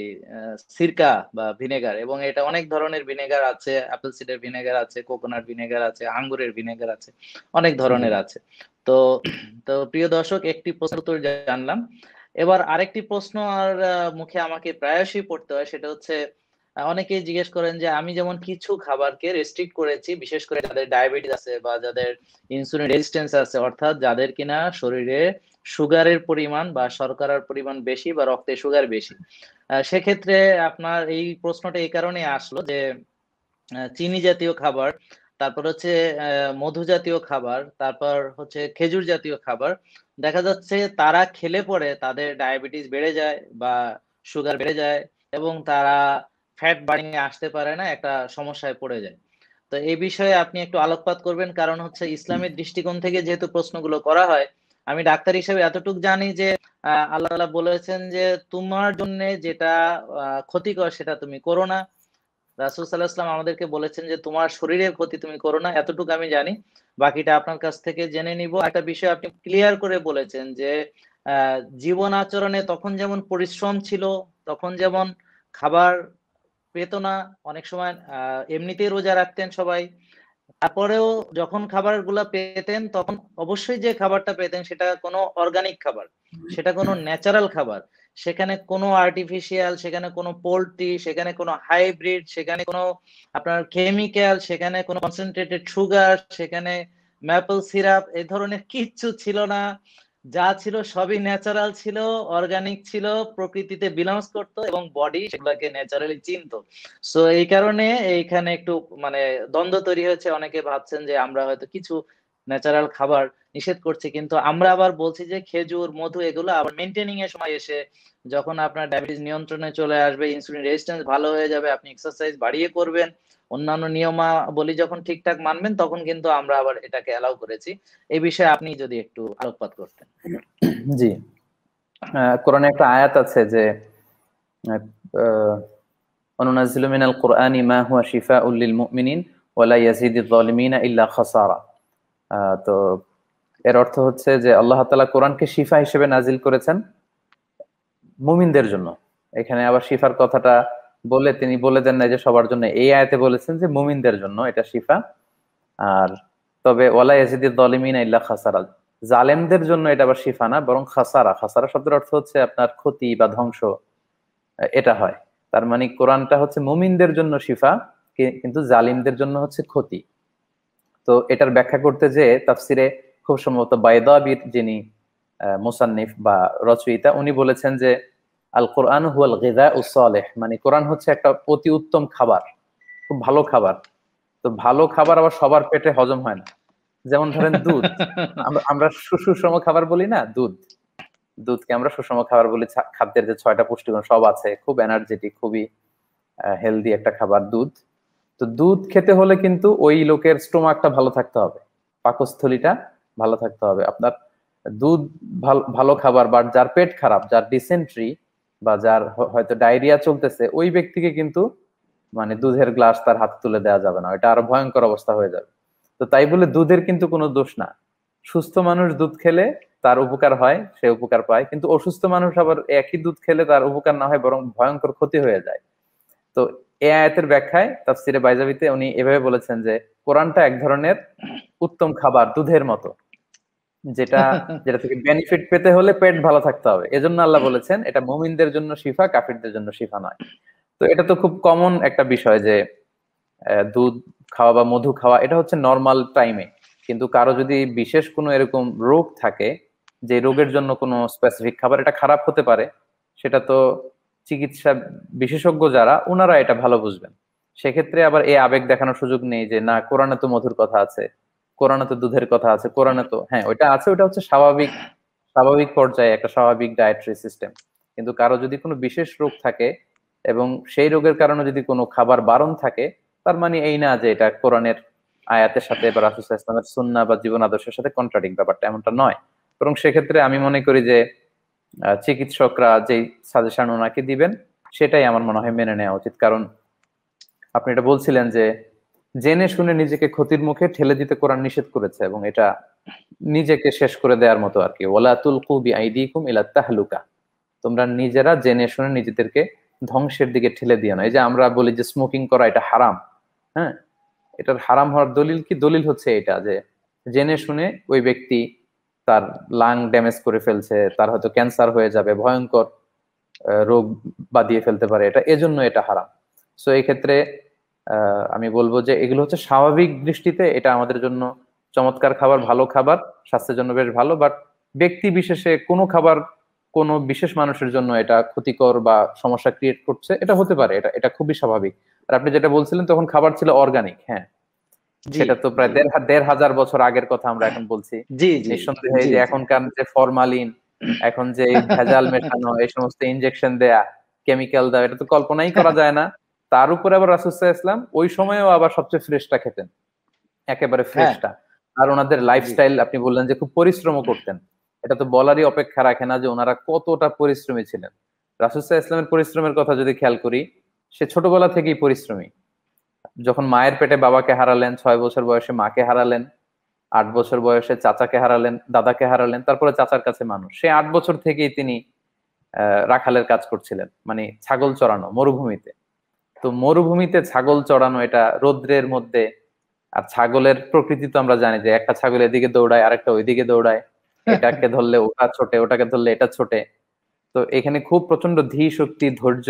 সিরকা বা ভিনেগার এবং এটা অনেক ধরনের ভিনেগার আছে অ্যাপেল সিডের ভিনেগার আছে কোকোনাট ভিনেগার আছে আঙ্গুরের ভিনেগার আছে অনেক ধরনের আছে তো তো প্রিয় দর্শক একটি প্রশ্ন জানলাম এবার আরেকটি প্রশ্ন আর মুখে আমাকে প্রায়শই পড়তে হয় সেটা হচ্ছে অনেকেই জিজ্ঞেস করেন যে আমি যেমন কিছু খাবারকে রেস্ট্রিক্ট করেছি বিশেষ করে যাদের ডায়াবেটিস আছে বা যাদের ইনসুলিন রেজিস্ট্যান্স আছে অর্থাৎ যাদের কিনা শরীরে সুগারের পরিমাণ বা শর্করার পরিমাণ বেশি বা রক্তে সুগার বেশি সেক্ষেত্রে আপনার এই প্রশ্নটা এই কারণে আসলো যে চিনি জাতীয় খাবার তারপর হচ্ছে মধু জাতীয় খাবার তারপর হচ্ছে খেজুর জাতীয় খাবার দেখা যাচ্ছে তারা খেলে পরে তাদের ডায়াবেটিস বেড়ে যায় বা সুগার বেড়ে যায় এবং তারা ফ্যাট বার্নিং আসতে পারে না একটা সমস্যায় পড়ে যায় তো এই বিষয়ে আপনি একটু আলোকপাত করবেন কারণ হচ্ছে ইসলামের দৃষ্টিকোণ থেকে যেহেতু প্রশ্নগুলো করা হয় আমি ডাক্তার হিসেবে এতটুকু জানি যে আল্লাহ বলেছেন যে তোমার জন্য যেটা ক্ষতিকর সেটা তুমি করো না রাসুল আমাদেরকে বলেছেন যে তোমার শরীরের ক্ষতি তুমি করো না এতটুকু আমি জানি বাকিটা আপনার কাছ থেকে জেনে নিব একটা বিষয় আপনি ক্লিয়ার করে বলেছেন যে জীবন আচরণে তখন যেমন পরিশ্রম ছিল তখন যেমন খাবার পেত না অনেক সময় আহ এমনিতেই রোজা রাখতেন সবাই তারপরেও যখন খাবার গুলা পেতেন তখন অবশ্যই যে খাবারটা পেতেন সেটা কোনো অর্গানিক খাবার সেটা কোনো ন্যাচারাল খাবার সেখানে কোনো আর্টিফিশিয়াল সেখানে কোনো পোল্ট্রি সেখানে কোনো হাইব্রিড সেখানে কোনো আপনার কেমিক্যাল সেখানে কোনো কনসেন্ট্রেটেড সুগার সেখানে ম্যাপল সিরাপ এ ধরনের কিচ্ছু ছিল না যা ছিল সবই ন্যাচারাল ছিল অর্গানিক ছিল প্রকৃতিতে বিলংস করতো এবং বডি সেগুলোকে ন্যাচারালি চিনত সো এই কারণে এইখানে একটু মানে দ্বন্দ্ব তৈরি হয়েছে অনেকে ভাবছেন যে আমরা হয়তো কিছু ন্যাচারাল খাবার নিষেধ করছে কিন্তু আমরা আবার বলছি যে খেজুর মধু এগুলো আবার মেনটেনিং এর সময় এসে যখন আপনার ডায়াবেটিস নিয়ন্ত্রণে চলে আসবে ইনসুলিন রেজিস্ট্যান্স ভালো হয়ে যাবে আপনি এক্সারসাইজ বাড়িয়ে করবেন অন্যান্য নিয়মাবলী যখন ঠিকঠাক মানবেন তখন কিন্তু আমরা আবার এটাকে অ্যালাউ করেছি এই বিষয়ে আপনি যদি একটু আলোকপাত করতেন জি কোরআনে একটা আয়াত আছে যে অনুনাজিলু মিনাল কোরআনি মা হুয়া শিফা উল্লিল মুমিনিন ওয়ালা ইয়াজিদিল জালিমিনা ইল্লা খাসারা তো এর অর্থ হচ্ছে যে আল্লাহ তালা কোরআনকে শিফা হিসেবে নাজিল করেছেন মুমিনদের জন্য এখানে আবার শিফার কথাটা বলে তিনি বলে দেন না যে সবার জন্য এই আয়তে বলেছেন যে মুমিনদের জন্য এটা শিফা আর তবে ওলা এজিদি দলিমিনা ইল্লা খাসারা জালেমদের জন্য এটা আবার শিফা না বরং খাসারা খাসারা শব্দের অর্থ হচ্ছে আপনার ক্ষতি বা ধ্বংস এটা হয় তার মানে কোরআনটা হচ্ছে মুমিনদের জন্য শিফা কিন্তু জালিমদের জন্য হচ্ছে ক্ষতি তো এটার ব্যাখ্যা করতে যে তাফসিরে খুব সম্ভবত বায়দাবির যিনি মুসান্নিফ বা রচয়িতা উনি বলেছেন যে আল কোরআন হুয়াল গেদা উসালেহ মানে কোরআন হচ্ছে একটা অতি উত্তম খাবার খুব ভালো খাবার তো ভালো খাবার আবার সবার পেটে হজম হয় না যেমন ধরেন দুধ আমরা সুষম খাবার বলি না দুধ দুধকে আমরা সুষম খাবার বলি খাদ্যের যে ছয়টা পুষ্টিগুণ সব আছে খুব এনার্জেটিক খুবই হেলদি একটা খাবার দুধ তো দুধ খেতে হলে কিন্তু ওই লোকের স্টোমাকটা ভালো থাকতে হবে পাকস্থলীটা ভালো থাকতে হবে আপনার দুধ ভালো খাবার বা যার পেট খারাপ যার ডিসেন্ট্রি বা যার হয়তো ডায়রিয়া চলতেছে ওই ব্যক্তিকে কিন্তু মানে দুধের গ্লাস তার হাতে তুলে দেওয়া যাবে না এটা আরো ভয়ঙ্কর অবস্থা হয়ে যাবে তো তাই বলে দুধের কিন্তু কোনো দোষ না সুস্থ মানুষ দুধ খেলে তার উপকার হয় সে উপকার পায় কিন্তু অসুস্থ মানুষ আবার একই দুধ খেলে তার উপকার না হয় বরং ভয়ঙ্কর ক্ষতি হয়ে যায় তো এই আয়াতের ব্যাখ্যায় তাফসিরে বাইজাবিতে উনি এভাবে বলেছেন যে কোরআনটা এক ধরনের উত্তম খাবার দুধের মতো যেটা যেটা থেকে বেনিফিট পেতে হলে পেট ভালো থাকতে হবে এজন্য আল্লাহ বলেছেন এটা মুমিনদের জন্য শিফা কাফিরদের জন্য শিফা নয় তো এটা তো খুব কমন একটা বিষয় যে দুধ খাওয়া বা মধু খাওয়া এটা হচ্ছে নর্মাল টাইমে কিন্তু কারো যদি বিশেষ কোনো এরকম রোগ থাকে যে রোগের জন্য কোনো স্পেসিফিক খাবার এটা খারাপ হতে পারে সেটা তো চিকিৎসা বিশেষজ্ঞ যারা ওনারা এটা ভালো বুঝবেন সেক্ষেত্রে আবার এই আবেগ দেখানোর সুযোগ নেই যে না কোরআনে তো মধুর কথা আছে কোরআনে তো দুধের কথা আছে কোরআনে তো হ্যাঁ ওইটা আছে ওটা হচ্ছে স্বাভাবিক স্বাভাবিক পর্যায়ে একটা স্বাভাবিক ডায়েটারি সিস্টেম কিন্তু কারো যদি কোনো বিশেষ রোগ থাকে এবং সেই রোগের কারণে যদি কোনো খাবার বারণ থাকে তার মানে এই না যে এটা কোরআনের আয়াতের সাথে বা রাসুল ইসলামের সুন্না বা জীবন আদর্শের সাথে কন্ট্রাডিং ব্যাপারটা এমনটা নয় বরং সেক্ষেত্রে আমি মনে করি যে চিকিৎসকরা যে সাজেশন ওনাকে দিবেন সেটাই আমার মনে হয় মেনে নেওয়া উচিত কারণ আপনি এটা বলছিলেন যে জেনে শুনে নিজেকে ক্ষতির মুখে ঠেলে দিতে কোরআন নিষেধ করেছে এবং এটা নিজেকে শেষ করে দেওয়ার মতো আর কি ওলাতুল কুবি আইডি কুম ইলা তাহলুকা তোমরা নিজেরা জেনে শুনে নিজেদেরকে ধ্বংসের দিকে ঠেলে দিও না এই যে আমরা বলি যে স্মোকিং করা এটা হারাম হ্যাঁ এটার হারাম হওয়ার দলিল কি দলিল হচ্ছে এটা যে জেনে শুনে ওই ব্যক্তি তার লাং ড্যামেজ করে ফেলছে তার হয়তো ক্যান্সার হয়ে যাবে ভয়ঙ্কর রোগ বাদিয়ে ফেলতে পারে এটা এজন্য এটা হারাম সো এই ক্ষেত্রে আমি বলবো যে এগুলো হচ্ছে স্বাভাবিক দৃষ্টিতে এটা আমাদের জন্য চমৎকার খাবার ভালো খাবার স্বাস্থ্যের জন্য বেশ ভালো বাট ব্যক্তি বিশেষে কোনো খাবার কোনো বিশেষ মানুষের জন্য এটা ক্ষতিকর বা সমস্যা ক্রিয়েট করছে এটা হতে পারে এটা এটা খুবই স্বাভাবিক আর আপনি যেটা বলছিলেন তখন খাবার ছিল অর্গানিক হ্যাঁ সেটা তো প্রায় দেড় দেড় হাজার বছর আগের কথা আমরা এখন বলছি জি নিঃসন্দেহে যে এখনকার যে ফরমালিন এখন যে ভেজাল মেশানো এই সমস্ত ইনজেকশন দেয়া কেমিক্যাল দেওয়া এটা তো কল্পনাই করা যায় না তার উপরে আবার রাসুসাহ ইসলাম ওই সময়েও আবার সবচেয়ে ফ্রেশটা খেতেন একেবারে হ্যাঁ। ফ্রেশটা আর ওনাদের লাইফস্টাইল আপনি বললেন যে খুব পরিশ্রম করতেন এটা তো বলারই অপেক্ষা রাখে না যে ওনারা কতটা পরিশ্রমী ছিলেন রাসুসাহ ইসলামের পরিশ্রমের কথা যদি খেয়াল করি সে ছোটবেলা থেকেই পরিশ্রমী যখন মায়ের পেটে বাবাকে হারালেন ছয় বছর বয়সে মাকে হারালেন আট বছর বয়সে চাচাকে হারালেন দাদাকে হারালেন তারপরে চাচার কাছে মানুষ সে আট বছর থেকেই তিনি রাখালের কাজ করছিলেন মানে ছাগল চড়ানো মরুভূমিতে তো মরুভূমিতে ছাগল চড়ানো এটা রৌদ্রের মধ্যে আর ছাগলের প্রকৃতি তো আমরা জানি যে একটা ছাগল এদিকে দৌড়ায় আরেকটা ওইদিকে দৌড়ায় এটাকে ধরলে ওটা ছোটে ওটাকে ধরলে এটা ছোটে তো এখানে খুব প্রচন্ড ধী শক্তি ধৈর্য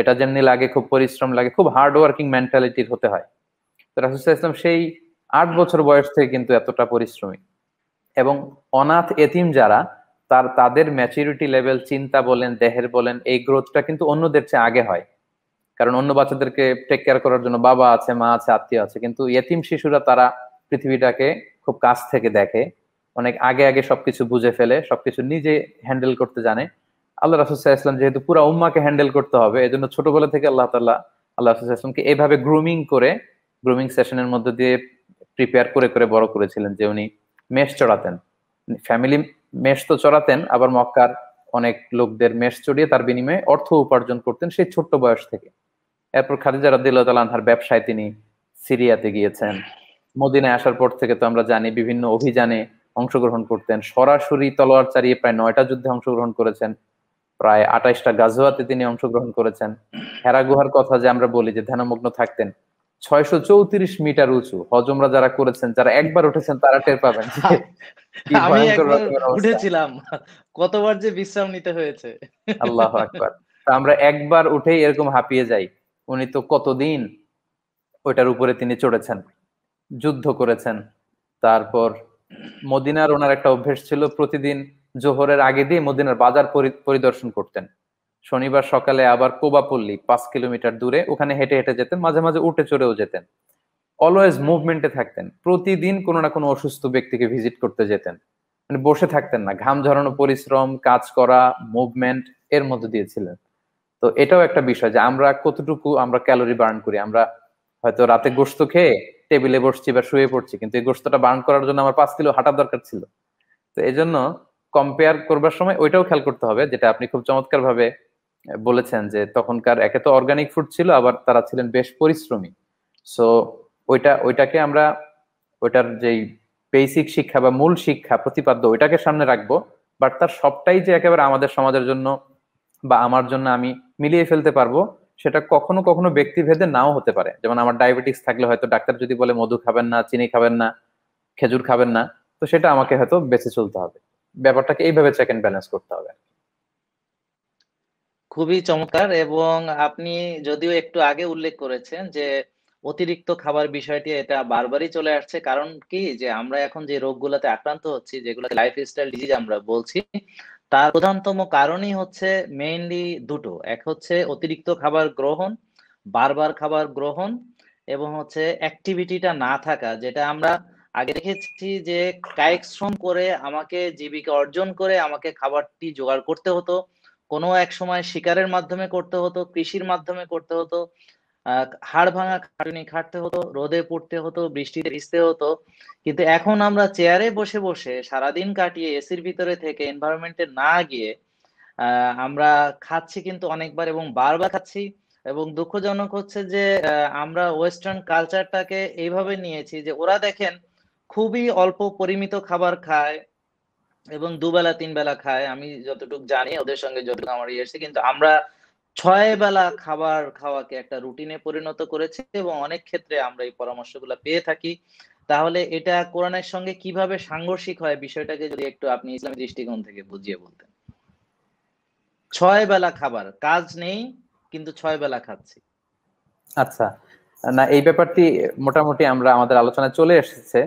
এটা যেমনি লাগে খুব পরিশ্রম লাগে খুব হার্ড ওয়ার্কিং মেন্টালিটির হতে হয় তো রাসুসাহ ইসলাম সেই আট বছর বয়স থেকে কিন্তু এতটা পরিশ্রমী এবং অনাথ এতিম যারা তার তাদের ম্যাচিউরিটি লেভেল চিন্তা বলেন দেহের বলেন এই গ্রোথটা কিন্তু অন্যদের চেয়ে আগে হয় কারণ অন্য বাচ্চাদেরকে টেক কেয়ার করার জন্য বাবা আছে মা আছে আত্মীয় আছে কিন্তু এতিম শিশুরা তারা পৃথিবীটাকে খুব কাছ থেকে দেখে অনেক আগে আগে সবকিছু বুঝে ফেলে সবকিছু নিজে হ্যান্ডেল করতে জানে আল্লাহ রাসুল ইসলাম যেহেতু পুরো উম্মাকে হ্যান্ডেল করতে হবে এজন্য ছোটবেলা থেকে আল্লাহ তাল্লাহ আল্লাহ রাসুল ইসলামকে এইভাবে গ্রুমিং করে গ্রুমিং সেশনের মধ্যে দিয়ে প্রিপেয়ার করে করে বড় করেছিলেন যে উনি মেষ চড়াতেন ফ্যামিলি মেষ তো চড়াতেন আবার মক্কার অনেক লোকদের মেষ চড়িয়ে তার বিনিময়ে অর্থ উপার্জন করতেন সেই ছোট্ট বয়স থেকে এরপর খাদিজা রাদিল্লাহ আনহার ব্যবসায় তিনি সিরিয়াতে গিয়েছেন মদিনায় আসার পর থেকে তো আমরা জানি বিভিন্ন অভিযানে অংশগ্রহণ করতেন সরাসরি তলোয়ার চারিয়ে প্রায় নয়টা যুদ্ধে অংশগ্রহণ করেছেন প্রায় আঠাশটা গাজোয়াতে তিনি অংশগ্রহণ করেছেন হেরা গুহার কথা যে আমরা বলি যে ধ্যানমগ্ন থাকতেন ছয়শো চৌত্রিশ মিটার উঁচু হজমরা যারা করেছেন যারা একবার উঠেছেন তারা টের পাবেন হ্যাঁ। উঠেছিলাম কতবার যে বিশ্রাম নিতে হয়েছে আল্লাহ একবার আমরা একবার উঠেই এরকম হাঁপিয়ে যাই উনি তো কতদিন ওইটার উপরে তিনি চড়েছেন যুদ্ধ করেছেন তারপর মদিনার ওনার একটা অভ্যেস ছিল প্রতিদিন জোহরের আগে দিয়ে মদিনার বাজার পরিদর্শন করতেন শনিবার সকালে আবার কোবাপল্লী পাঁচ কিলোমিটার দূরে ওখানে হেঁটে হেঁটে যেতেন মাঝে মাঝে উঠে চড়েও যেতেন অলওয়েজ মুভমেন্টে থাকতেন প্রতিদিন কোনো না কোনো অসুস্থ ব্যক্তিকে ভিজিট করতে যেতেন মানে বসে থাকতেন না ঘাম ঝরানো পরিশ্রম কাজ করা মুভমেন্ট এর মধ্যে দিয়েছিলেন তো এটাও একটা বিষয় যে আমরা কতটুকু আমরা ক্যালোরি বার্ন করি আমরা হয়তো রাতে গোস্ত খেয়ে টেবিলে বসছি বা শুয়ে পড়ছি কিন্তু এই গোস্তটা বার্ন করার জন্য আমার পাঁচ কিলো হাঁটার দরকার ছিল তো এই জন্য কম্পেয়ার করবার সময় ওইটাও খেয়াল করতে হবে যেটা আপনি খুব চমৎকার ভাবে বলেছেন যে তখনকার একে তো অর্গানিক ফুড ছিল আবার তারা ছিলেন বেশ পরিশ্রমী সো ওইটা ওইটাকে আমরা ওইটার যেই বেসিক শিক্ষা বা মূল শিক্ষা প্রতিপাদ্য ওইটাকে সামনে রাখবো বাট তার সবটাই যে একেবারে আমাদের সমাজের জন্য বা আমার জন্য আমি মিলিয়ে ফেলতে পারবো সেটা কখনো কখনো ব্যক্তিভেদে নাও হতে পারে যেমন আমার ডায়াবেটিস থাকলে হয়তো ডাক্তার যদি বলে মধু খাবেন না চিনি খাবেন না খেজুর খাবেন না তো সেটা আমাকে হয়তো বেঁচে চলতে হবে ব্যাপারটাকে এইভাবে চেক এন্ড ব্যালেন্স করতে হবে খুবই চমৎকার এবং আপনি যদিও একটু আগে উল্লেখ করেছেন যে অতিরিক্ত খাবার বিষয়টি এটা বারবারই চলে আসছে কারণ কি যে আমরা এখন যে রোগগুলোতে আক্রান্ত হচ্ছি যেগুলোকে লাইফস্টাইল ডিজিজ আমরা বলছি তার প্রধানতম কারণই হচ্ছে মেইনলি দুটো এক হচ্ছে অতিরিক্ত খাবার গ্রহণ বারবার খাবার গ্রহণ এবং হচ্ছে অ্যাক্টিভিটিটা না থাকা যেটা আমরা আগে দেখেছি যে কায়িক শ্রম করে আমাকে জীবিকা অর্জন করে আমাকে খাবারটি জোগাড় করতে হতো কোনো এক সময় শিকারের মাধ্যমে করতে হতো কৃষির মাধ্যমে করতে হতো হাড় ভাঙা খাটুনি খাটতে হতো রোদে পড়তে হতো বৃষ্টিতে ভিজতে হতো কিন্তু এখন আমরা চেয়ারে বসে বসে সারাদিন কাটিয়ে এসির ভিতরে থেকে এনভায়রনমেন্টে না গিয়ে আমরা খাচ্ছি কিন্তু অনেকবার এবং বারবার খাচ্ছি এবং দুঃখজনক হচ্ছে যে আমরা ওয়েস্টার্ন কালচারটাকে এইভাবে নিয়েছি যে ওরা দেখেন খুবই অল্প পরিমিত খাবার খায় এবং দুবেলা তিন বেলা খায় আমি যতটুকু জানি ওদের সঙ্গে যতটুকু আমার ইয়েছে কিন্তু আমরা ছয় বেলা খাবার খাওয়াকে একটা রুটিনে পরিণত করেছি এবং অনেক ক্ষেত্রে আমরা এই পরামর্শগুলো পেয়ে থাকি তাহলে এটা কোরআনের সঙ্গে কিভাবে সাংঘর্ষিক হয় বিষয়টাকে যদি একটু আপনি ইসলামী দৃষ্টিকোণ থেকে বুঝিয়ে বলতেন ছয় বেলা খাবার কাজ নেই কিন্তু ছয় বেলা খাচ্ছি আচ্ছা না এই ব্যাপারটি মোটামুটি আমরা আমাদের আলোচনা চলে এসেছে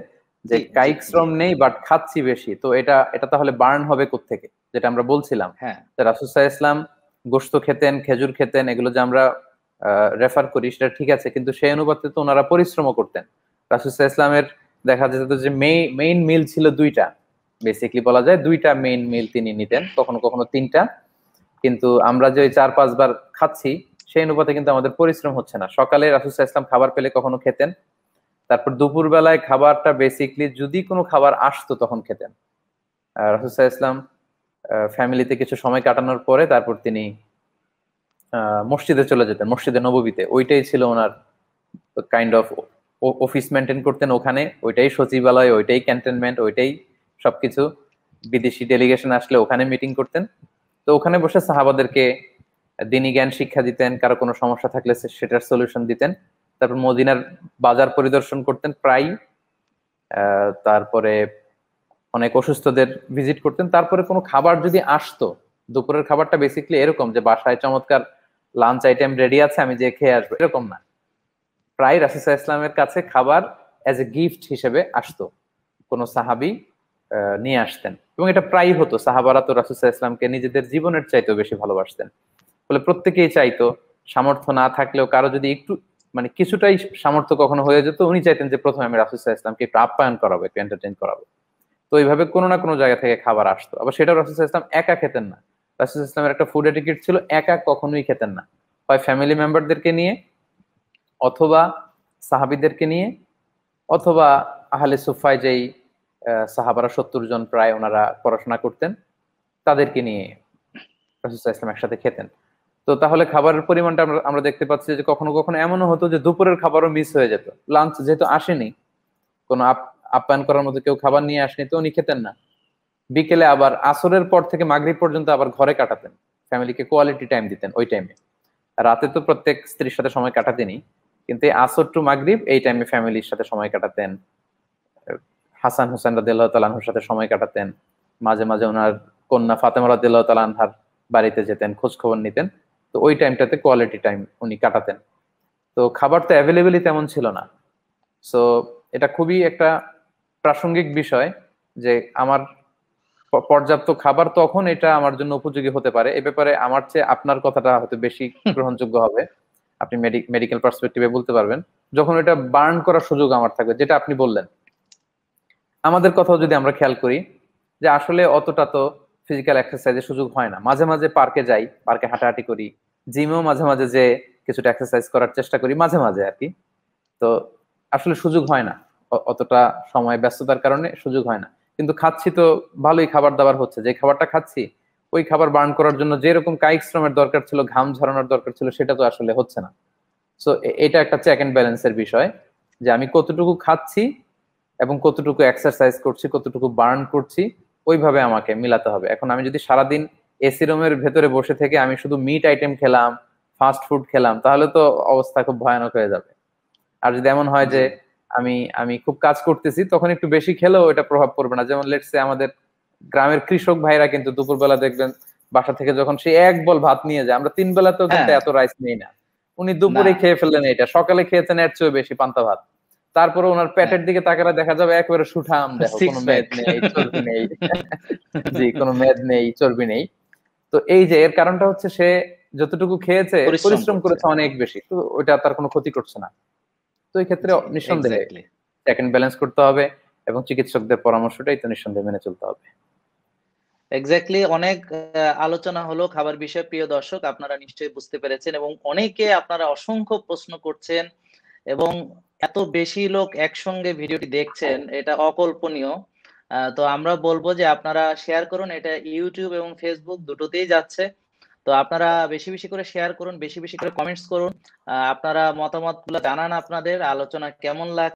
যে কায়িক শ্রম নেই বাট খাচ্ছি বেশি তো এটা এটা তাহলে বার্ন হবে থেকে যেটা আমরা বলছিলাম হ্যাঁ রাসুসাহ ইসলাম গোস্ত খেতেন খেজুর খেতেন এগুলো যে আমরা রেফার করি সেটা ঠিক আছে কিন্তু সেই অনুপাতে তো ওনারা পরিশ্রম করতেন রাসুসাহ ইসলামের দেখা যেত যে মেইন মিল ছিল দুইটা বেসিকলি বলা যায় দুইটা মেইন মিল তিনি নিতেন কখনো কখনো তিনটা কিন্তু আমরা যে চার পাঁচবার খাচ্ছি সেই অনুপাতে কিন্তু আমাদের পরিশ্রম হচ্ছে না সকালে রাসুসাহ ইসলাম খাবার পেলে কখনো খেতেন তারপর দুপুর বেলায় খাবারটা বেসিকলি যদি কোনো খাবার আসতো তখন খেতেন রাসুসাহ ইসলাম ফ্যামিলিতে কিছু সময় কাটানোর পরে তারপর তিনি মসজিদে চলে যেতেন মসজিদে নববীতে ওইটাই ছিল ওনার কাইন্ড অফ অফিস মেনটেন করতেন ওখানে ওইটাই সচিবালয় ওইটাই ক্যান্টনমেন্ট ওইটাই সবকিছু বিদেশি ডেলিগেশন আসলে ওখানে মিটিং করতেন তো ওখানে বসে সাহাবাদেরকে দিনী জ্ঞান শিক্ষা দিতেন কারো কোনো সমস্যা থাকলে সেটার সলিউশন দিতেন তারপর মদিনার বাজার পরিদর্শন করতেন প্রায় তারপরে অনেক অসুস্থদের ভিজিট করতেন তারপরে কোনো খাবার যদি আসতো দুপুরের খাবারটা বেসিকলি এরকম যে বাসায় চমৎকার লাঞ্চ আইটেম রেডি আছে আমি যে খেয়ে আসবো এরকম না প্রায় রাসিসা ইসলামের কাছে খাবার অ্যাজ এ গিফট হিসেবে আসতো কোনো সাহাবি নিয়ে আসতেন এবং এটা প্রায়ই হতো সাহাবারা তো রাসুসা ইসলামকে নিজেদের জীবনের চাইতেও বেশি ভালোবাসতেন ফলে প্রত্যেকেই চাইতো সামর্থ্য না থাকলেও কারো যদি একটু মানে কিছুটাই সামর্থ্য কখনো হয়ে যেত উনি চাইতেন যে প্রথমে আমি রাসুসাহ ইসলামকে একটু আপ্যায়ন করাবো একটু এন্টারটেন করাবো তো এইভাবে কোনো না কোনো জায়গা থেকে খাবার আসতো আবার সেটাও রাসুসাহ ইসলাম একা খেতেন না রাসুস ইসলামের একটা ফুড এটিকিট ছিল একা কখনোই খেতেন না হয় ফ্যামিলি মেম্বারদেরকে নিয়ে অথবা সাহাবিদেরকে নিয়ে অথবা আহলে সুফাই যেই সাহাবারা সত্তর জন প্রায় ওনারা পড়াশোনা করতেন তাদেরকে নিয়ে রাসুসাহ ইসলাম একসাথে খেতেন তো তাহলে খাবারের পরিমাণটা আমরা দেখতে পাচ্ছি যে কখনো কখনো এমনও হতো যে দুপুরের খাবারও মিস হয়ে যেত লাঞ্চ যেহেতু আসেনি কোনো আপ্যায়ন করার মতো কেউ খাবার নিয়ে আসেনি তো উনি খেতেন না বিকেলে আবার আসরের পর থেকে মাগরিব পর্যন্ত আবার ঘরে কাটাতেন ফ্যামিলিকে কোয়ালিটি টাইম দিতেন ওই টাইমে রাতে তো প্রত্যেক স্ত্রীর সাথে সময় কাটাতেনি কিন্তু এই আসর টু মাগরিব এই টাইমে ফ্যামিলির সাথে সময় কাটাতেন হাসান হুসেন রাদিল্লাহ তালানহুর সাথে সময় কাটাতেন মাঝে মাঝে ওনার কন্যা ফাতেমা রাদিল্লাহ তালানহার বাড়িতে যেতেন খোঁজ খবর নিতেন তো ওই টাইমটাতে কোয়ালিটি টাইম উনি কাটাতেন তো খাবার তো অ্যাভেলেবেলই তেমন ছিল না সো এটা খুবই একটা প্রাসঙ্গিক বিষয় যে আমার পর্যাপ্ত খাবার তখন এটা আমার জন্য উপযোগী হতে পারে এ ব্যাপারে আমার চেয়ে আপনার কথাটা হয়তো বেশি গ্রহণযোগ্য হবে আপনি মেডিকেল পার্সপেক্টিভে বলতে পারবেন যখন এটা বার্ন করার সুযোগ আমার থাকবে যেটা আপনি বললেন আমাদের কথাও যদি আমরা খেয়াল করি যে আসলে অতটা তো ফিজিক্যাল এক্সারসাইজের সুযোগ হয় না মাঝে মাঝে পার্কে যাই পার্কে হাঁটাহাঁটি করি জিমেও মাঝে মাঝে যে কিছুটা এক্সারসাইজ করার চেষ্টা করি মাঝে মাঝে আর কি তো আসলে সুযোগ হয় না অতটা সময় ব্যস্ততার কারণে সুযোগ হয় না কিন্তু খাচ্ছি তো ভালোই খাবার দাবার হচ্ছে যে খাবারটা খাচ্ছি ওই খাবার বার্ন করার জন্য যেরকম কায়িক শ্রমের দরকার ছিল ঘাম ঝরানোর দরকার ছিল সেটা তো আসলে হচ্ছে না সো এটা একটা চেক অ্যান্ড ব্যালেন্সের বিষয় যে আমি কতটুকু খাচ্ছি এবং কতটুকু এক্সারসাইজ করছি কতটুকু বার্ন করছি ওইভাবে আমাকে মিলাতে হবে এখন আমি যদি সারাদিন এসি রুমের ভেতরে বসে থেকে আমি শুধু মিট আইটেম খেলাম ফাস্ট ফুড খেলাম তাহলে তো অবস্থা খুব ভয়ানক হয়ে যাবে আর যদি এমন হয় যে আমি আমি খুব কাজ করতেছি তখন একটু বেশি খেলেও এটা প্রভাব পড়বে না যেমন লেটসে আমাদের গ্রামের কৃষক ভাইরা কিন্তু দুপুরবেলা দেখবেন বাসা থেকে যখন সে এক বল ভাত নিয়ে যায় আমরা তিন বেলা তো এত রাইস নেই না উনি দুপুরে খেয়ে ফেললেন এটা সকালে খেয়েছেন এর চেয়ে বেশি পান্তা ভাত তারপরে ওনার প্যাটের দিকে তাকালে দেখা যাবে একবারে সুঠাম দেখো কোনো মেদ নেই চর্বি নেই জি কোনো মেদ নেই চর্বি নেই তো এই যে এর কারণটা হচ্ছে সে যতটুকু খেয়েছে পরিশ্রম করেছে অনেক বেশি তো ওইটা তার কোনো ক্ষতি করছে না তো এই ক্ষেত্রে নিঃসন্দেহে চেক এন্ড ব্যালেন্স করতে হবে এবং চিকিৎসকদের পরামর্শটাই তো নিঃসন্দেহে মেনে চলতে হবে এক্স্যাক্টলি অনেক আলোচনা হলো খাবার বিষয়ে প্রিয় দর্শক আপনারা নিশ্চয়ই বুঝতে পেরেছেন এবং অনেকে আপনারা অসংখ্য প্রশ্ন করছেন এবং এত বেশি লোক একসঙ্গে ভিডিওটি দেখছেন হ্যাঁ। এটা অকল্পনীয় তো আমরা বলবো যে আপনারা শেয়ার করুন এটা ইউটিউব এবং ফেসবুক দুটোতেই যাচ্ছে তো আপনারা বেশি বেশি করে শেয়ার করুন বেশি বেশি করে কমেন্টস করুন আপনারা মতামতগুলো জানান আপনাদের আলোচনা কেমন লাগ